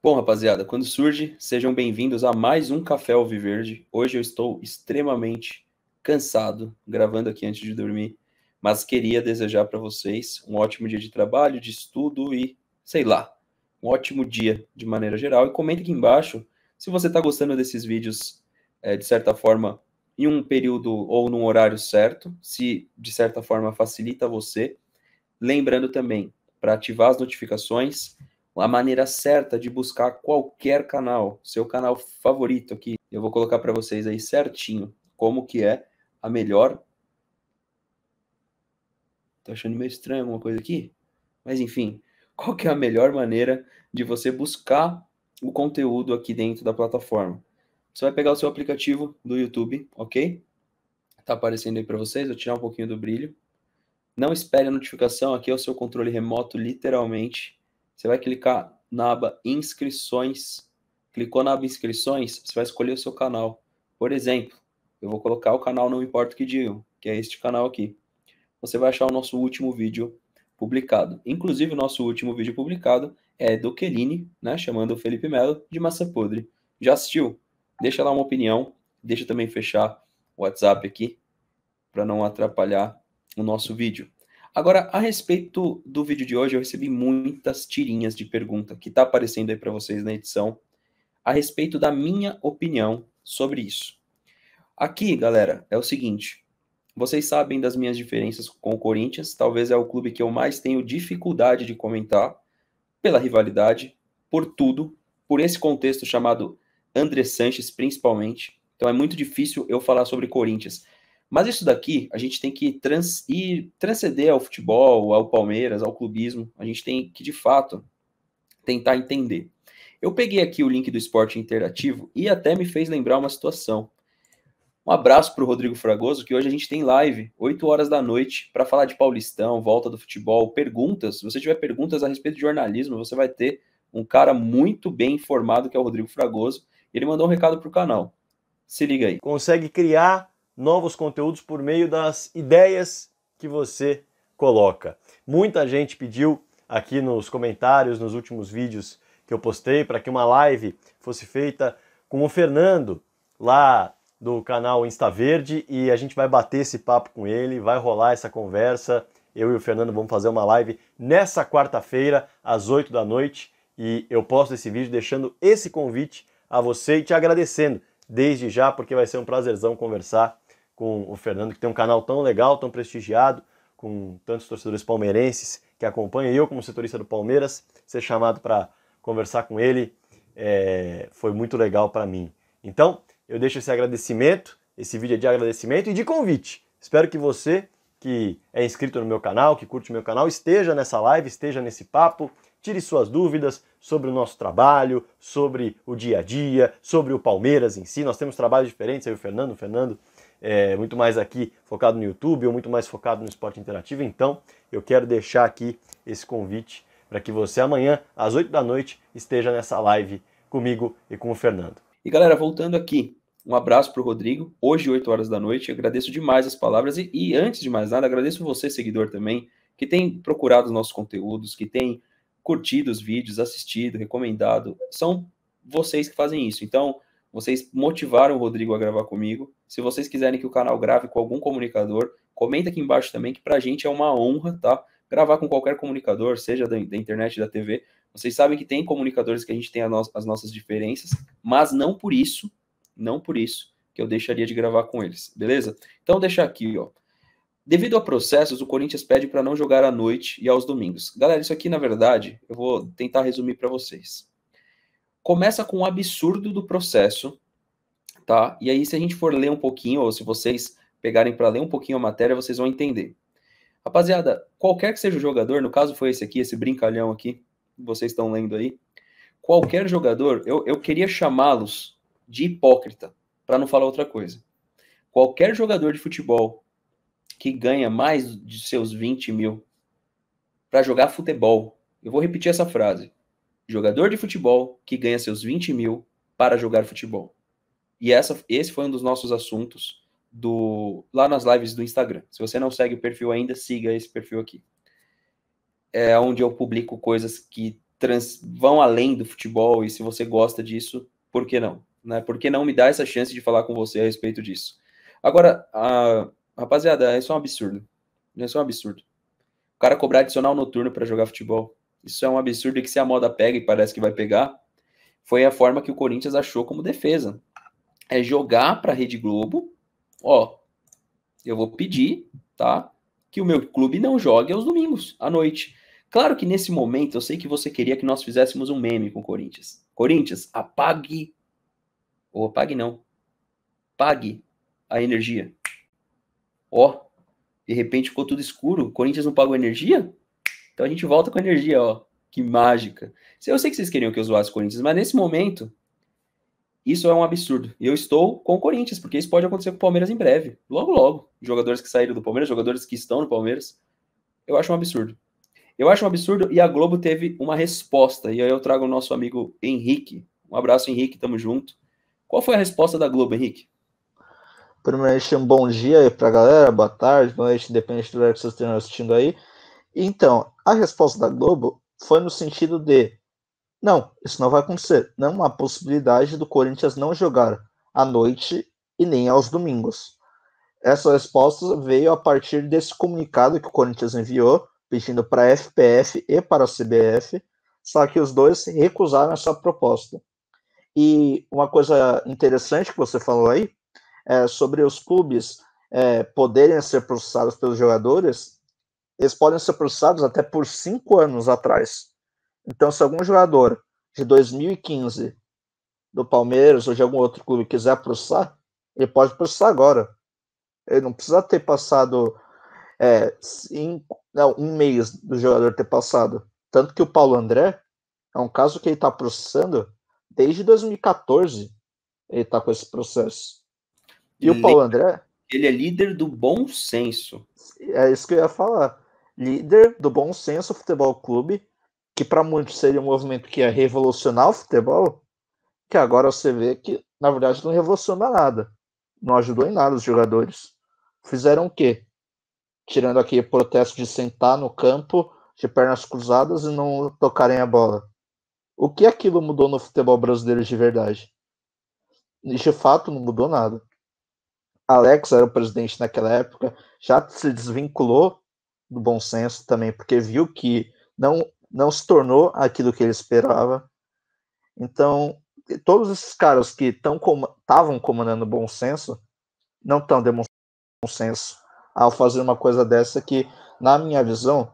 Bom, rapaziada, quando surge, sejam bem-vindos a mais um Café Alviverde. Hoje eu estou extremamente cansado, gravando aqui antes de dormir, mas queria desejar para vocês um ótimo dia de trabalho, de estudo e, sei lá, um ótimo dia de maneira geral. E comenta aqui embaixo se você está gostando desses vídeos, é, de certa forma, em um período ou num horário certo, se de certa forma facilita você. Lembrando também para ativar as notificações a maneira certa de buscar qualquer canal, seu canal favorito aqui. Eu vou colocar para vocês aí certinho como que é a melhor. Tô achando meio estranho alguma coisa aqui, mas enfim, qual que é a melhor maneira de você buscar o conteúdo aqui dentro da plataforma? Você vai pegar o seu aplicativo do YouTube, ok? Tá aparecendo aí para vocês, vou tirar um pouquinho do brilho. Não espere a notificação, aqui é o seu controle remoto, literalmente você vai clicar na aba inscrições. Clicou na aba inscrições, você vai escolher o seu canal. Por exemplo, eu vou colocar o canal Não Importa o Que Digam, que é este canal aqui. Você vai achar o nosso último vídeo publicado. Inclusive, o nosso último vídeo publicado é do Querini, né, chamando o Felipe Melo de massa podre. Já assistiu? Deixa lá uma opinião. Deixa também fechar o WhatsApp aqui para não atrapalhar o nosso vídeo. Agora, a respeito do vídeo de hoje, eu recebi muitas tirinhas de pergunta que está aparecendo aí para vocês na edição, a respeito da minha opinião sobre isso. Aqui, galera, é o seguinte: vocês sabem das minhas diferenças com o Corinthians, talvez é o clube que eu mais tenho dificuldade de comentar, pela rivalidade, por tudo, por esse contexto chamado André Sanches, principalmente. Então é muito difícil eu falar sobre Corinthians. Mas isso daqui a gente tem que trans, ir, transcender ao futebol, ao Palmeiras, ao clubismo. A gente tem que, de fato, tentar entender. Eu peguei aqui o link do esporte interativo e até me fez lembrar uma situação. Um abraço para o Rodrigo Fragoso, que hoje a gente tem live, 8 horas da noite, para falar de Paulistão, volta do futebol, perguntas. Se você tiver perguntas a respeito de jornalismo, você vai ter um cara muito bem informado, que é o Rodrigo Fragoso. Ele mandou um recado para o canal. Se liga aí. Consegue criar novos conteúdos por meio das ideias que você coloca. Muita gente pediu aqui nos comentários, nos últimos vídeos que eu postei, para que uma live fosse feita com o Fernando, lá do canal Insta Verde, e a gente vai bater esse papo com ele, vai rolar essa conversa. Eu e o Fernando vamos fazer uma live nessa quarta-feira, às 8 da noite, e eu posto esse vídeo deixando esse convite a você e te agradecendo desde já, porque vai ser um prazerzão conversar com o Fernando, que tem um canal tão legal, tão prestigiado, com tantos torcedores palmeirenses que acompanham. E eu, como setorista do Palmeiras, ser chamado para conversar com ele é, foi muito legal para mim. Então, eu deixo esse agradecimento, esse vídeo é de agradecimento e de convite. Espero que você que é inscrito no meu canal, que curte meu canal, esteja nessa live, esteja nesse papo, tire suas dúvidas sobre o nosso trabalho, sobre o dia a dia, sobre o Palmeiras em si. Nós temos trabalhos diferentes, aí o Fernando, o Fernando é, muito mais aqui focado no YouTube ou muito mais focado no esporte interativo. Então, eu quero deixar aqui esse convite para que você amanhã, às 8 da noite, esteja nessa live comigo e com o Fernando. E galera, voltando aqui, um abraço para o Rodrigo, hoje, 8 horas da noite. agradeço demais as palavras e, e, antes de mais nada, agradeço você, seguidor, também, que tem procurado os nossos conteúdos, que tem curtido os vídeos, assistido, recomendado. São vocês que fazem isso. Então, vocês motivaram o Rodrigo a gravar comigo. Se vocês quiserem que o canal grave com algum comunicador, comenta aqui embaixo também, que pra gente é uma honra, tá? Gravar com qualquer comunicador, seja da, da internet, da TV. Vocês sabem que tem comunicadores que a gente tem a no as nossas diferenças, mas não por isso, não por isso, que eu deixaria de gravar com eles, beleza? Então, deixar aqui, ó. Devido a processos, o Corinthians pede para não jogar à noite e aos domingos. Galera, isso aqui, na verdade, eu vou tentar resumir para vocês começa com o absurdo do processo, tá? E aí, se a gente for ler um pouquinho, ou se vocês pegarem para ler um pouquinho a matéria, vocês vão entender. Rapaziada, qualquer que seja o jogador, no caso foi esse aqui, esse brincalhão aqui, vocês estão lendo aí. Qualquer jogador, eu, eu queria chamá-los de hipócrita, para não falar outra coisa. Qualquer jogador de futebol que ganha mais de seus 20 mil para jogar futebol, eu vou repetir essa frase jogador de futebol que ganha seus 20 mil para jogar futebol. E essa, esse foi um dos nossos assuntos do lá nas lives do Instagram. Se você não segue o perfil ainda, siga esse perfil aqui. É onde eu publico coisas que trans, vão além do futebol e se você gosta disso, por que não? Né? Por que não me dar essa chance de falar com você a respeito disso? Agora, a, rapaziada, isso é um absurdo. Isso é um absurdo. O cara cobrar adicional noturno para jogar futebol. Isso é um absurdo e que se a moda pega e parece que vai pegar, foi a forma que o Corinthians achou como defesa. É jogar para a Rede Globo, ó, eu vou pedir, tá? Que o meu clube não jogue aos domingos, à noite. Claro que nesse momento eu sei que você queria que nós fizéssemos um meme com o Corinthians. Corinthians, apague. Ou apague não. Pague a energia. Ó, de repente ficou tudo escuro. O Corinthians não pagou energia? Então a gente volta com a energia, ó. Que mágica. Eu sei que vocês queriam que eu zoasse o Corinthians, mas nesse momento, isso é um absurdo. E eu estou com o Corinthians, porque isso pode acontecer com o Palmeiras em breve. Logo, logo. Jogadores que saíram do Palmeiras, jogadores que estão no Palmeiras. Eu acho um absurdo. Eu acho um absurdo e a Globo teve uma resposta. E aí eu trago o nosso amigo Henrique. Um abraço, Henrique, tamo junto. Qual foi a resposta da Globo, Henrique? Primeiramente, um bom dia aí pra galera, boa tarde, boa noite, depende do horário que vocês estejam assistindo aí. Então, a resposta da Globo foi no sentido de: não, isso não vai acontecer. Não há possibilidade do Corinthians não jogar à noite e nem aos domingos. Essa resposta veio a partir desse comunicado que o Corinthians enviou, pedindo para a FPF e para a CBF, só que os dois recusaram essa proposta. E uma coisa interessante que você falou aí é sobre os clubes é, poderem ser processados pelos jogadores eles podem ser processados até por cinco anos atrás. Então, se algum jogador de 2015 do Palmeiras ou de algum outro clube quiser processar, ele pode processar agora. Ele não precisa ter passado é, cinco, não, um mês do jogador ter passado. Tanto que o Paulo André é um caso que ele está processando desde 2014. Ele está com esse processo. E o Paulo André. Ele é líder do bom senso. É isso que eu ia falar líder do Bom Senso Futebol Clube, que para muitos seria um movimento que ia revolucionar o futebol, que agora você vê que, na verdade, não revoluciona nada. Não ajudou em nada os jogadores. Fizeram o quê? Tirando aquele protesto de sentar no campo de pernas cruzadas e não tocarem a bola. O que aquilo mudou no futebol brasileiro de verdade? De fato, não mudou nada. Alex era o presidente naquela época, já se desvinculou do bom senso também, porque viu que não, não se tornou aquilo que ele esperava. Então, todos esses caras que estavam com, comandando bom senso não estão demonstrando bom senso ao fazer uma coisa dessa que, na minha visão,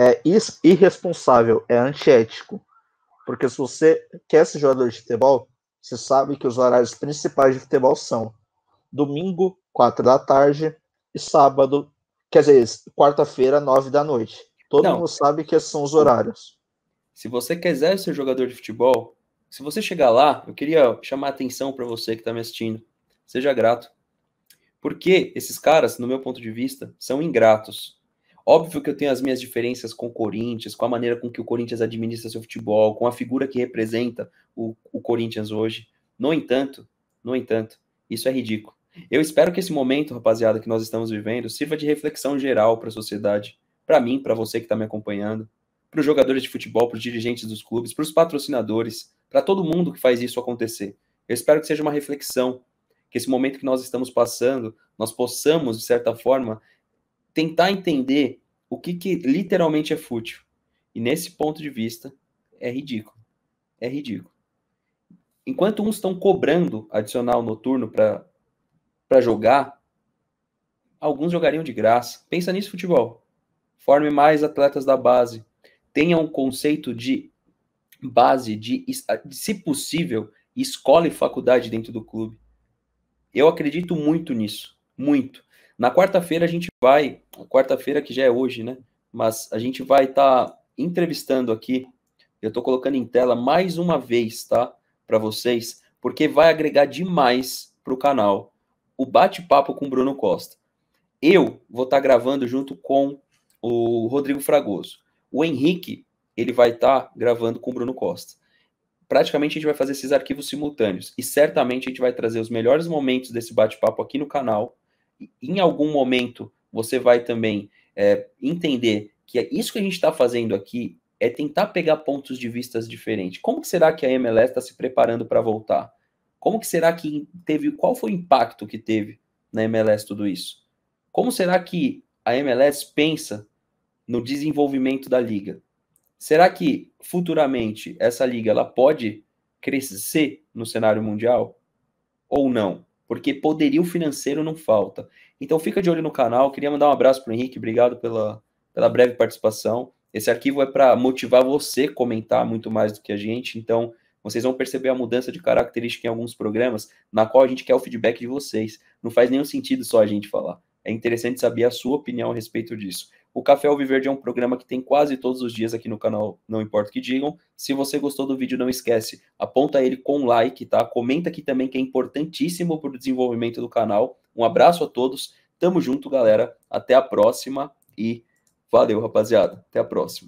é irresponsável, é antiético. Porque se você quer ser jogador de futebol, você sabe que os horários principais de futebol são domingo, quatro da tarde, e sábado, Quer dizer, quarta-feira, nove da noite. Todo não. mundo sabe que esses são os horários. Se você quiser ser jogador de futebol, se você chegar lá, eu queria chamar a atenção para você que está me assistindo. Seja grato. Porque esses caras, no meu ponto de vista, são ingratos. Óbvio que eu tenho as minhas diferenças com o Corinthians, com a maneira com que o Corinthians administra seu futebol, com a figura que representa o, o Corinthians hoje. No entanto, no entanto, isso é ridículo. Eu espero que esse momento, rapaziada, que nós estamos vivendo, sirva de reflexão geral para a sociedade, para mim, para você que está me acompanhando, para os jogadores de futebol, para os dirigentes dos clubes, para os patrocinadores, para todo mundo que faz isso acontecer. Eu espero que seja uma reflexão, que esse momento que nós estamos passando, nós possamos, de certa forma, tentar entender o que, que literalmente é fútil. E nesse ponto de vista, é ridículo. É ridículo. Enquanto uns estão cobrando adicional noturno para para jogar, alguns jogariam de graça. Pensa nisso, futebol. Forme mais atletas da base. Tenha um conceito de base, de, se possível, escola e faculdade dentro do clube. Eu acredito muito nisso, muito. Na quarta-feira a gente vai, quarta-feira que já é hoje, né? Mas a gente vai estar tá entrevistando aqui. Eu estou colocando em tela mais uma vez, tá? Para vocês, porque vai agregar demais para o canal o bate-papo com o Bruno Costa. Eu vou estar tá gravando junto com o Rodrigo Fragoso. O Henrique, ele vai estar tá gravando com o Bruno Costa. Praticamente a gente vai fazer esses arquivos simultâneos e certamente a gente vai trazer os melhores momentos desse bate-papo aqui no canal. Em algum momento você vai também é, entender que é isso que a gente está fazendo aqui é tentar pegar pontos de vistas diferentes. Como será que a MLS está se preparando para voltar? Como que será que teve, qual foi o impacto que teve na MLS tudo isso? Como será que a MLS pensa no desenvolvimento da liga? Será que futuramente essa liga ela pode crescer no cenário mundial ou não? Porque poderio financeiro não falta. Então fica de olho no canal. Queria mandar um abraço para o Henrique, obrigado pela, pela breve participação. Esse arquivo é para motivar você a comentar muito mais do que a gente. Então vocês vão perceber a mudança de característica em alguns programas, na qual a gente quer o feedback de vocês. Não faz nenhum sentido só a gente falar. É interessante saber a sua opinião a respeito disso. O Café Viverde é um programa que tem quase todos os dias aqui no canal, não importa o que digam. Se você gostou do vídeo, não esquece, aponta ele com like, tá? Comenta aqui também que é importantíssimo para o desenvolvimento do canal. Um abraço a todos. Tamo junto, galera. Até a próxima e valeu, rapaziada. Até a próxima.